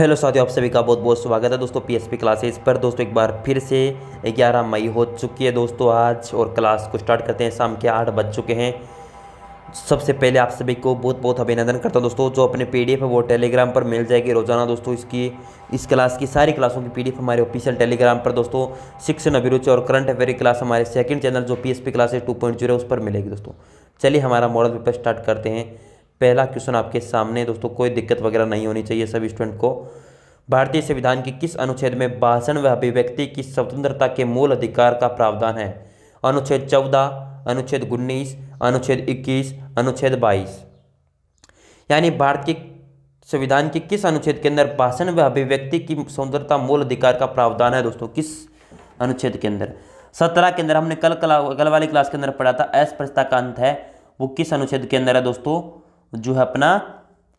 hello साथियों आप सभी का बहुत बहुत स्वागत है दोस्तों पीएसपी क्लासेस पर दोस्तों एक बार फिर से 11 मई हो चुकी है दोस्तों आज और क्लास को स्टार्ट करते हैं शाम के आठ बज चुके हैं सबसे पहले आप सभी को बहुत बहुत अभिनंदन करता हूं दोस्तों जो अपने पीडीएफ है वो टेलीग्राम पर मिल जाएगी रोजाना दोस्तों इसकी इस क्लास की सारी क्लासों की पीडीएफ हमारे ऑफिशियल टेलीग्राम पर दोस्तों शिक्षण अभिरुचि और करंट अफेयर क्लास हमारे सेकंड चैनल जो PSP classes two point zero उस पर मिलेगी दोस्तों चलिए हमारा मॉडल पेपर स्टार्ट करते हैं पहला क्वेश्चन आपके सामने दोस्तों कोई दिक्कत वगैरह नहीं होनी चाहिए सभी स्टूडेंट को भारतीय संविधान के किस अनुच्छेद में भाषण व अभिव्यक्ति की स्वतंत्रता के मूल अधिकार का प्रावधान है अनुच्छेद चौदह अनुच्छेद उन्नीस अनुच्छेद इक्कीस अनुच्छेद बाईस यानी भारत के संविधान के किस अनुच्छेद के अंदर भाषण व अभिव्यक्ति की स्वतंत्रता मूल अधिकार का प्रावधान है दोस्तों किस अनुच्छेद के अंदर सत्रह के अंदर हमने कल कल वाली क्लास के अंदर पढ़ा था एस प्रस्ता का अंत है वो किस अनुच्छेद के अंदर है दोस्तों जो है अपना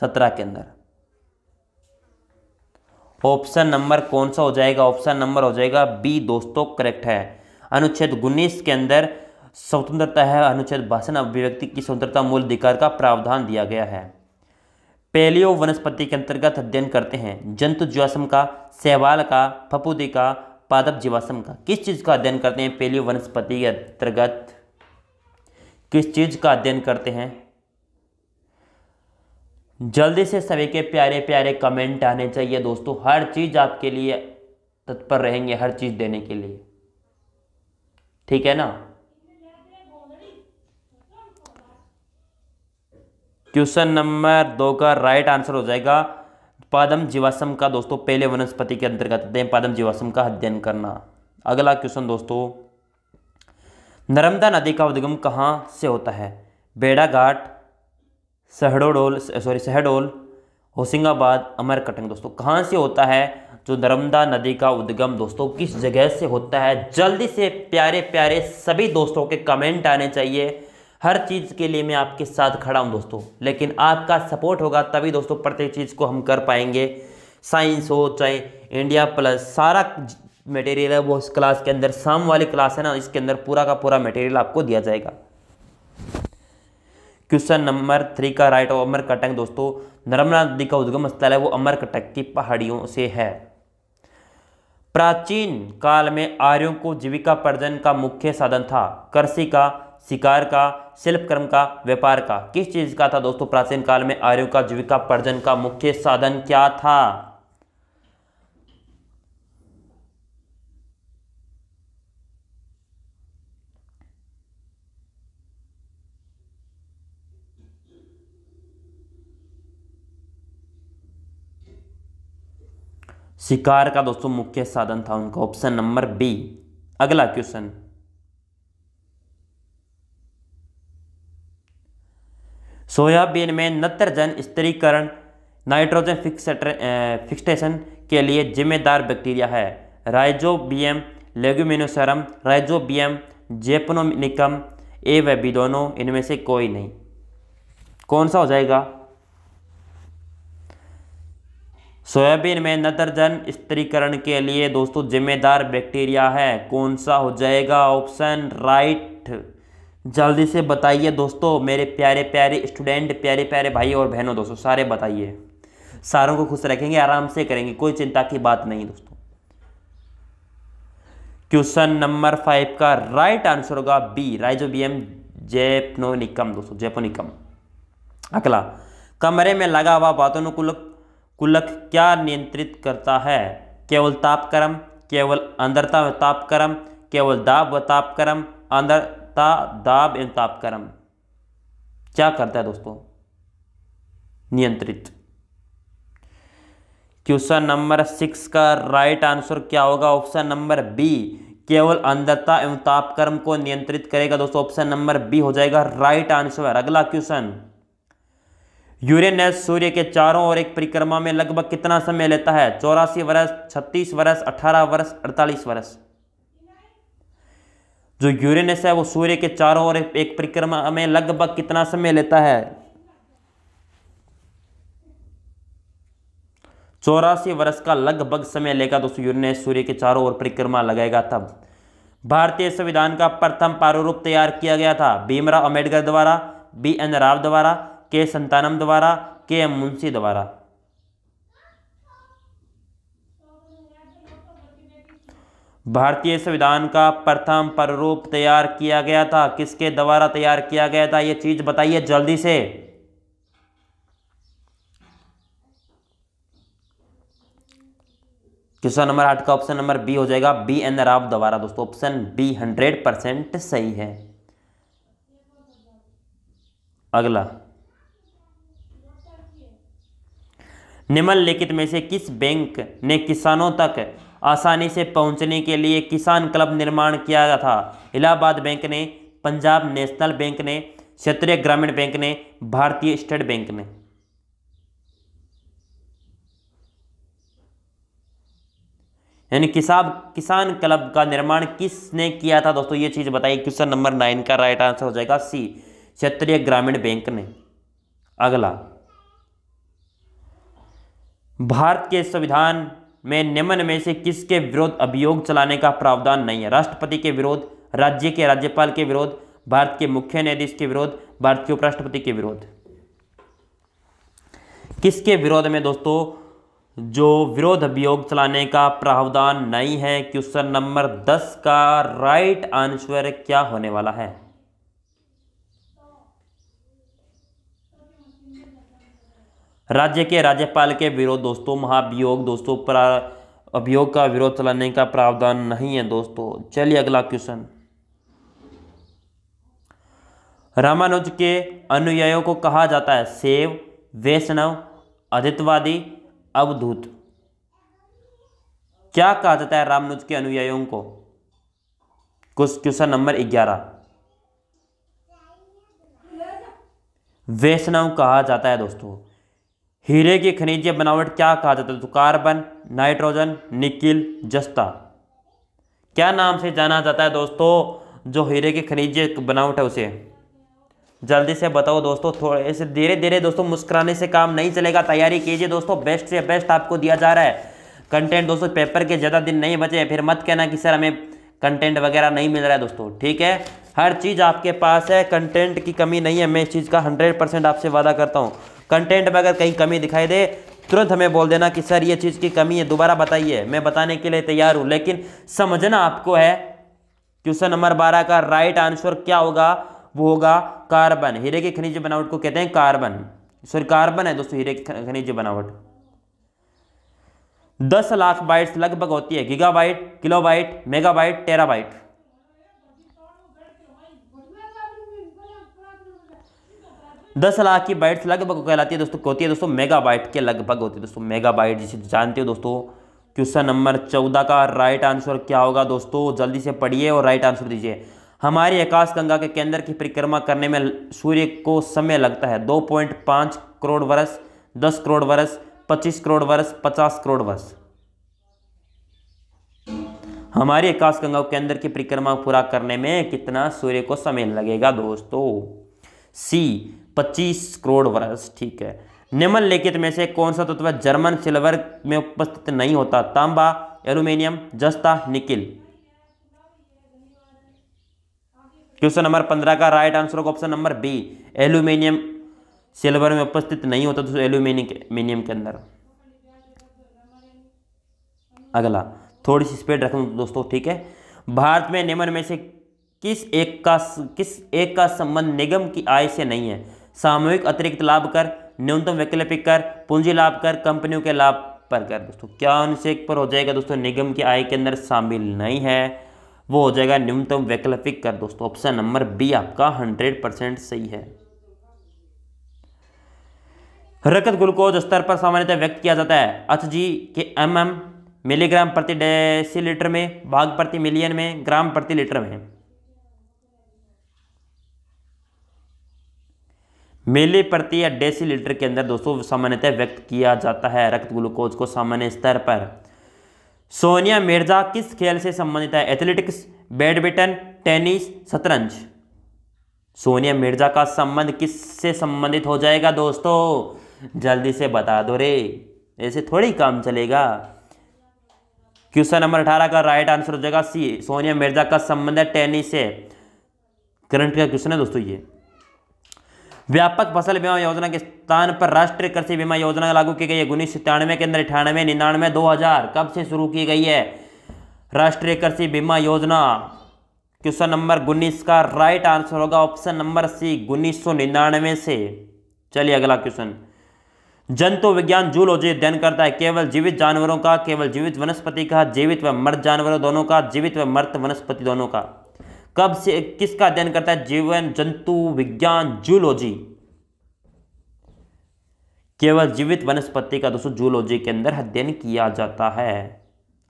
सत्रह के अंदर ऑप्शन नंबर कौन सा हो जाएगा ऑप्शन नंबर हो जाएगा बी दोस्तों करेक्ट है अनुच्छेद उन्नीस के अंदर स्वतंत्रता है अनुच्छेद भाषण अभिव्यक्ति की स्वतंत्रता मूल अधिकार का प्रावधान दिया गया है पेलियो वनस्पति के अंतर्गत अध्ययन करते हैं जंतु जीवाश्म का सहवाल का फपूदी का पादप जीवाश्म का किस चीज़ का अध्ययन करते हैं पेलियो वनस्पति के अंतर्गत किस चीज़ का अध्ययन करते हैं जल्दी से सभी के प्यारे प्यारे कमेंट आने चाहिए दोस्तों हर चीज़ आपके लिए तत्पर रहेंगे हर चीज़ देने के लिए ठीक है ना क्वेश्चन नंबर दो का राइट आंसर हो जाएगा पादम जीवाश्म का दोस्तों पहले वनस्पति के अंतर्गत पादम जीवाश्म का अध्ययन करना अगला क्वेश्चन दोस्तों नर्मदा नदी का उद्गम कहाँ से होता है बेड़ाघाट सहडोडोल सॉरी सहडोल होशिंगाबाद अमरकटंग दोस्तों कहाँ से होता है जो नर्मदा नदी का उद्गम दोस्तों किस जगह से होता है जल्दी से प्यारे प्यारे सभी दोस्तों के कमेंट आने चाहिए हर चीज़ के लिए मैं आपके साथ खड़ा हूँ दोस्तों लेकिन आपका सपोर्ट होगा तभी दोस्तों प्रत्येक चीज़ को हम कर पाएंगे साइंस हो चाहे इंडिया प्लस सारा मटेरियल है वो इस क्लास के अंदर शाम वाली क्लास है ना इसके अंदर पूरा का पूरा मटेरियल आपको दिया जाएगा क्वेश्चन नंबर थ्री का राइट अमर कटक दोस्तों नर्मदा नदी का उद्गम स्थल है वो अमरकटक की पहाड़ियों से है प्राचीन काल में आर्यों को जीविका प्रजन का मुख्य साधन था कृषि का शिकार का शिल्पकर्म का व्यापार का किस चीज़ का था दोस्तों प्राचीन काल में आर्यों का जीविका प्रजन का मुख्य साधन क्या था शिकार का दोस्तों मुख्य साधन था उनका ऑप्शन नंबर बी अगला क्वेश्चन सोयाबीन में नत्रजन स्त्रीकरण नाइट्रोजन फिक्सटेशन के लिए जिम्मेदार बैक्टीरिया है राइजोबियम लेग्यूमिनोसरम राइजोबियम जेपनोमिकम ए व बी दोनों इनमें से कोई नहीं कौन सा हो जाएगा सोयाबीन में नत्रजन स्त्रीकरण के लिए दोस्तों जिम्मेदार बैक्टीरिया है कौन सा हो जाएगा ऑप्शन राइट जल्दी से बताइए दोस्तों मेरे प्यारे प्यारे स्टूडेंट प्यारे प्यारे भाई और बहनों दोस्तों सारे बताइए सारों को खुश रखेंगे आराम से करेंगे कोई चिंता की बात नहीं दोस्तों क्वेश्चन नंबर फाइव का राइट आंसर होगा बी राइजो बी जेपनो जेपनोनिकम दोस्तों जेपोनिकम अगला कमरे में लगा हुआ वातानुकूलक कुलक क्या नियंत्रित करता है केवल तापक्रम केवल अंदरता व तापक्रम केवल दाब व तापक्रम अंदरता दाब एवं तापक्रम क्या करता है दोस्तों नियंत्रित क्वेश्चन नंबर सिक्स का राइट आंसर क्या होगा ऑप्शन नंबर बी केवल अंदरता एवं तापक्रम को नियंत्रित करेगा दोस्तों ऑप्शन नंबर बी हो जाएगा राइट आंसर अगला क्वेश्चन यूरेनस सूर्य के चारों ओर एक परिक्रमा में लगभग कितना समय लेता है चौरासी वर्ष छत्तीस वर्ष अठारह वर्ष अड़तालीस वर्ष जो यूरेनस है वो सूर्य के चारों ओर एक परिक्रमा में लगभग कितना समय लेता है चौरासी वर्ष का लगभग समय लेगा दोस्तों यूरेनस सूर्य के चारों ओर परिक्रमा लगाएगा तब भारतीय संविधान का प्रथम प्रारूप तैयार किया गया था भीमराव अम्बेडकर द्वारा बी एन राव द्वारा के संतानम द्वारा के एम मुंशी द्वारा भारतीय संविधान का प्रथम प्ररूप तैयार किया गया था किसके द्वारा तैयार किया गया था यह चीज बताइए जल्दी से क्वेश्चन नंबर आठ का ऑप्शन नंबर बी हो जाएगा बी एन राव द्वारा दोस्तों ऑप्शन बी हंड्रेड परसेंट सही है अगला निम्नलिखित में से किस बैंक ने किसानों तक आसानी से पहुंचने के लिए किसान क्लब निर्माण किया था इलाहाबाद बैंक ने पंजाब नेशनल बैंक ने क्षेत्रीय ग्रामीण बैंक ने भारतीय स्टेट बैंक ने यानी किसान किसान क्लब का निर्माण किसने किया था दोस्तों ये चीज़ बताइए क्वेश्चन नंबर नाइन का राइट आंसर हो जाएगा सी क्षेत्रीय ग्रामीण बैंक ने अगला भारत के संविधान में निम्न में से किसके विरोध अभियोग चलाने का प्रावधान नहीं है राष्ट्रपति के विरोध राज्य के राज्यपाल के विरोध भारत के मुख्य न्यायाधीश के विरोध भारत के उपराष्ट्रपति के विरोध किसके विरोध में दोस्तों जो विरोध अभियोग चलाने का प्रावधान नहीं है क्वेश्चन नंबर दस का राइट आंसर क्या होने वाला है राज्य के राज्यपाल के विरोध दोस्तों महाभियोग दोस्तों अभियोग का विरोध चलाने का प्रावधान नहीं है दोस्तों चलिए अगला क्वेश्चन रामानुज के अनुयायियों को कहा जाता है सेव वैष्णव अधितवादी अवधूत क्या कहा जाता है रामानुज के अनुयायियों को क्वेश्चन नंबर ग्यारह वैष्णव कहा जाता है दोस्तों हीरे की खनिजीय बनावट क्या कहा जाता है तो कार्बन नाइट्रोजन निकिल जस्ता क्या नाम से जाना जाता है दोस्तों जो हीरे की खनिजीय बनावट है उसे जल्दी से बताओ दोस्तों थोड़े से धीरे धीरे दोस्तों मुस्कुराने से काम नहीं चलेगा तैयारी कीजिए दोस्तों बेस्ट से बेस्ट आपको दिया जा रहा है कंटेंट दोस्तों पेपर के ज़्यादा दिन नहीं बचे फिर मत कहना कि सर हमें कंटेंट वगैरह नहीं मिल रहा है दोस्तों ठीक है हर चीज़ आपके पास है कंटेंट की कमी नहीं है मैं इस चीज़ का हंड्रेड परसेंट आपसे वादा करता हूँ कंटेंट में अगर कहीं कमी दिखाई दे तुरंत हमें बोल देना कि सर ये चीज़ की कमी है दोबारा बताइए मैं बताने के लिए तैयार हूँ लेकिन समझना आपको है क्वेश्चन नंबर बारह का राइट आंसर क्या होगा वो होगा कार्बन हीरे की खनिज बनावट को कहते हैं कार्बन सॉरी कार्बन है दोस्तों हीरे की खनिज बनावट दस लाख बाइट्स लगभग होती है गीगाबाइट किलोबाइट मेगाबाइट टेराबाइट दस लाख की बाइट्स लगभग कहलाती है दोस्तों होती है दोस्तों मेगाबाइट के लगभग होती है दोस्तों मेगाबाइट जिसे जानते हो दोस्तों क्वेश्चन नंबर चौदह का राइट आंसर क्या होगा दोस्तों जल्दी से पढ़िए और राइट आंसर दीजिए हमारी आकाश गंगा के केंद्र की परिक्रमा करने में सूर्य को समय लगता है दो पॉइंट पाँच करोड़ वर्ष दस करोड़ वर्ष पच्चीस करोड़ वर्ष पचास करोड़ वर्ष हमारी आकाश गंगा के केंद्र की परिक्रमा पूरा करने में कितना सूर्य को समय लगेगा दोस्तों सी 25 करोड़ वर्ष ठीक है निम्नलिखित में से कौन सा तत्व जर्मन सिल्वर में उपस्थित नहीं होता तांबा एल्यूमिनियम जस्ता निकिल क्वेश्चन नंबर पंद्रह का राइट आंसर होगा option number B aluminium silver में उपस्थित नहीं होता तो एल्यूमिनियम के अंदर अगला थोड़ी सी स्पीड रखें दोस्तों ठीक है भारत में निम्न में से किस एक का किस एक का संबंध निगम की आय से नहीं है सामूहिक अतिरिक्त लाभ कर न्यूनतम वैकल्पिक कर पूंजी लाभ कर कंपनियों के लाभ पर कर दोस्तों क्या अनुच्छेद पर हो जाएगा दोस्तों निगम की आय के अंदर शामिल नहीं है वो हो जाएगा न्यूनतम वैकल्पिक कर दोस्तों ऑप्शन नंबर बी आपका हंड्रेड परसेंट सही है रक्त ग्लूकोज स्तर पर सामान्यतः व्यक्त किया जाता है अथ जी के एम एम मिलीग्राम प्रति डेसी लीटर में भाग प्रति मिलियन में ग्राम प्रति लीटर में मिली प्रति या डेसीलीटर के अंदर दोस्तों सामान्यतः व्यक्त किया जाता है रक्त ग्लूकोज को सामान्य स्तर पर सोनिया मिर्जा किस खेल से संबंधित है एथलेटिक्स बैडमिंटन टेनिस शतरंज सोनिया मिर्जा का संबंध किस से संबंधित हो जाएगा दोस्तों जल्दी से बता दो रे ऐसे थोड़ी काम चलेगा क्वेश्चन नंबर अठारह का राइट आंसर हो जाएगा सी सोनिया मिर्जा का संबंध है टेनिस से करंट का क्वेश्चन है दोस्तों ये व्यापक फसल बीमा योजना के स्थान पर राष्ट्रीय कृषि बीमा योजना लागू की गई है उन्नीस सौ तिरानवे के अंदर अठानवे निन्यानवे दो हज़ार कब से शुरू की गई है राष्ट्रीय कृषि बीमा योजना क्वेश्चन नंबर उन्नीस का राइट आंसर होगा ऑप्शन नंबर सी उन्नीस सौ निन्यानवे से चलिए अगला क्वेश्चन जंतु विज्ञान जूलॉजी अध्ययन करता है केवल जीवित जानवरों का केवल जीवित वनस्पति का जीवित व मृत जानवरों दोनों का जीवित व मृत वनस्पति दोनों का कब से किसका अध्ययन करता है जीवन जंतु विज्ञान जूलॉजी केवल जीवित वनस्पति का दोस्तों जूलॉजी के अंदर अध्ययन किया जाता है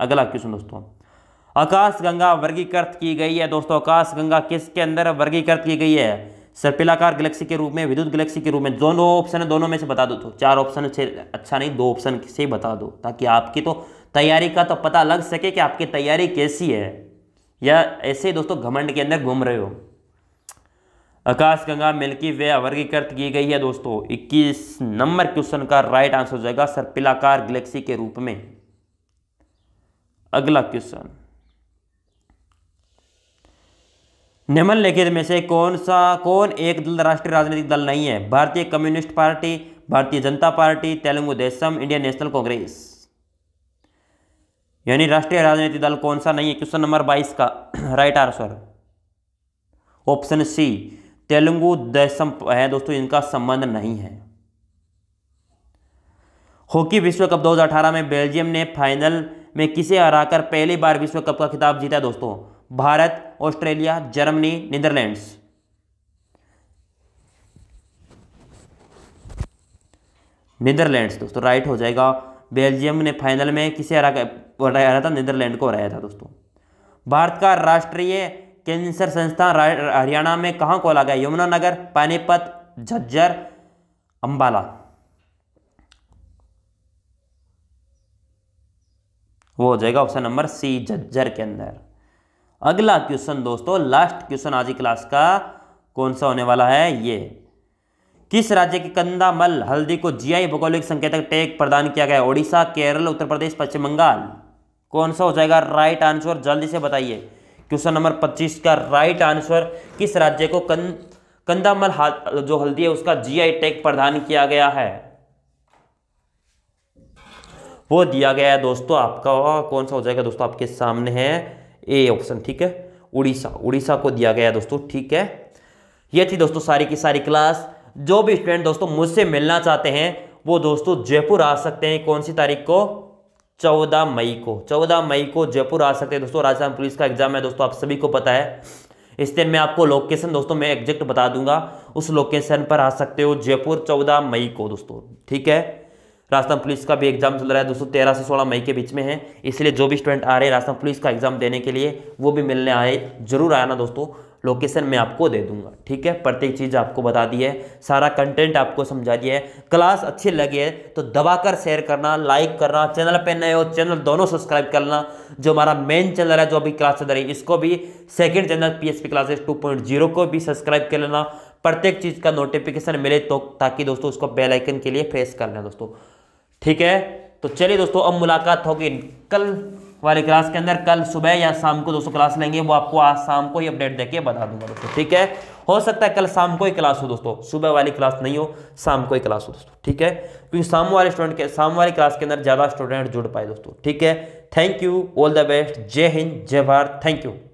अगला क्वेश्चन दोस्तों आकाशगंगा वर्गीकृत की गई है दोस्तों आकाशगंगा किसके अंदर वर्गीकृत की गई है सर्पिलाकार गैलेक्सी के रूप में विद्युत गैलेक्सी के रूप में दोनों ऑप्शन है दोनों में से बता दो तो चार ऑप्शन से अच्छा नहीं दो ऑप्शन से बता दो ताकि आपकी तो तैयारी का तो पता लग सके कि आपकी तैयारी कैसी है या ऐसे दोस्तों घमंड के अंदर घूम रहे हो आकाश गंगा मिल्की वे वर्गीकृत की गई है दोस्तों 21 नंबर क्वेश्चन का राइट आंसर हो जाएगा पिलाकार गैलेक्सी के रूप में अगला क्वेश्चन निम्नलिखित में से कौन सा कौन एक दल राष्ट्रीय राजनीतिक दल नहीं है भारतीय communist party Bharatiya Janata party Telugu Desam Indian National Congress यानी राष्ट्रीय राजनीतिक दल कौन सा नहीं है क्वेश्चन नंबर बाईस का right answer option C Telugu Desam है दोस्तों इनका संबंध नहीं है हॉकी विश्व कप 2018 में बेल्जियम ने फाइनल में किसे हराकर पहली बार विश्व कप का खिताब जीता दोस्तों Bharat Australia Germany Netherlands Netherlands दोस्तों राइट हो जाएगा बेल्जियम ने फाइनल में किसे हराकर को हटाया रहा था नीदरलैंड को हराया था दोस्तों भारत का राष्ट्रीय कैंसर संस्थान हरियाणा में कहाँ खोला गया यमुनानगर पानीपत झज्जर अंबाला वो हो जाएगा ऑप्शन नंबर सी झज्जर के अंदर अगला क्वेश्चन दोस्तों लास्ट क्वेश्चन आज की क्लास का कौन सा होने वाला है ये किस राज्य के कंदामल हल्दी को जीआई भौगोलिक संकेतक टैग प्रदान किया गया ओडिशा केरल उत्तर प्रदेश पश्चिम बंगाल कौन सा हो जाएगा राइट आंसर जल्दी से बताइए क्वेश्चन नंबर 25 का राइट आंसर किस राज्य को कं, कंदामल जो हल्दी है उसका जीआई टैग प्रदान किया गया है वो दिया गया है दोस्तों आपका कौन सा हो जाएगा दोस्तों आपके सामने है ए ऑप्शन ठीक है उड़ीसा उड़ीसा को दिया गया है दोस्तों ठीक है ये थी दोस्तों सारी की सारी क्लास जो भी स्टूडेंट दोस्तों मुझसे मिलना चाहते हैं वो दोस्तों जयपुर आ सकते हैं कौन सी तारीख को चौदह मई को चौदह मई को जयपुर आ सकते हैं दोस्तों राजस्थान पुलिस का एग्जाम है दोस्तों आप सभी को पता है इस दिन मैं आपको लोकेशन दोस्तों मैं एग्जैक्ट बता दूंगा उस लोकेशन पर आ सकते हो जयपुर चौदह मई को दोस्तों ठीक है राजस्थान पुलिस का भी एग्जाम चल रहा है दोस्तों तेरह से सोलह मई के बीच में है इसलिए जो भी स्टूडेंट आ रहे हैं राजस्थान पुलिस का एग्जाम देने के लिए वो भी मिलने आए जरूर आना दोस्तों लोकेशन मैं आपको दे दूंगा ठीक है प्रत्येक चीज़ आपको बता दी है सारा कंटेंट आपको समझा दिया है क्लास अच्छी लगी है तो दबाकर शेयर करना लाइक करना चैनल पर नए हो चैनल दोनों सब्सक्राइब करना जो हमारा मेन चैनल है जो अभी क्लास चल रही है इसको भी second channel P S P classes two point zero को भी सब्सक्राइब कर लेना प्रत्येक चीज़ का नोटिफिकेशन मिले तो ताकि दोस्तों उसको बेलाइकन के लिए प्रेस कर लें दोस्तों ठीक है तो चलिए दोस्तों अब मुलाकात होगी कल वाली क्लास के अंदर कल सुबह या शाम को दोस्तों क्लास लेंगे वो आपको आज शाम को ही अपडेट देके बता दूंगा दोस्तों ठीक है हो सकता है कल शाम को ही क्लास हो दोस्तों सुबह वाली क्लास नहीं हो शाम को ही क्लास हो दोस्तों ठीक है क्योंकि शाम वाले स्टूडेंट के शाम वाली क्लास के अंदर ज़्यादा स्टूडेंट जुड़ पाए दोस्तों ठीक है thank you all the best जय हिंद जय भारत थैंक यू